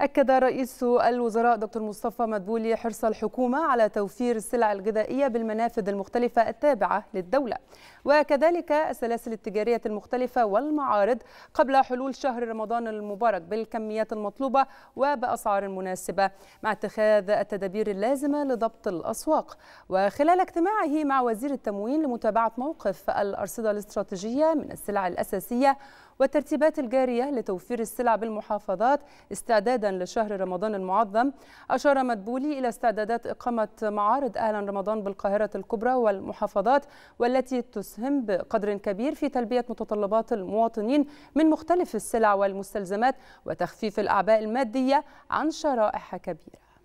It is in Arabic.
أكد رئيس الوزراء دكتور مصطفى مدبولي حرص الحكومة على توفير السلع الغذائية بالمنافذ المختلفة التابعة للدولة وكذلك السلاسل التجارية المختلفة والمعارض قبل حلول شهر رمضان المبارك بالكميات المطلوبة وبأسعار مناسبة مع اتخاذ التدابير اللازمة لضبط الأسواق وخلال اجتماعه مع وزير التموين لمتابعة موقف الأرصدة الاستراتيجية من السلع الأساسية والترتيبات الجارية لتوفير السلع بالمحافظات استعدادا لشهر رمضان المعظم أشار مدبولي إلى استعدادات إقامة معارض أهلا رمضان بالقاهرة الكبرى والمحافظات والتي تسهم بقدر كبير في تلبية متطلبات المواطنين من مختلف السلع والمستلزمات وتخفيف الأعباء المادية عن شرائح كبيرة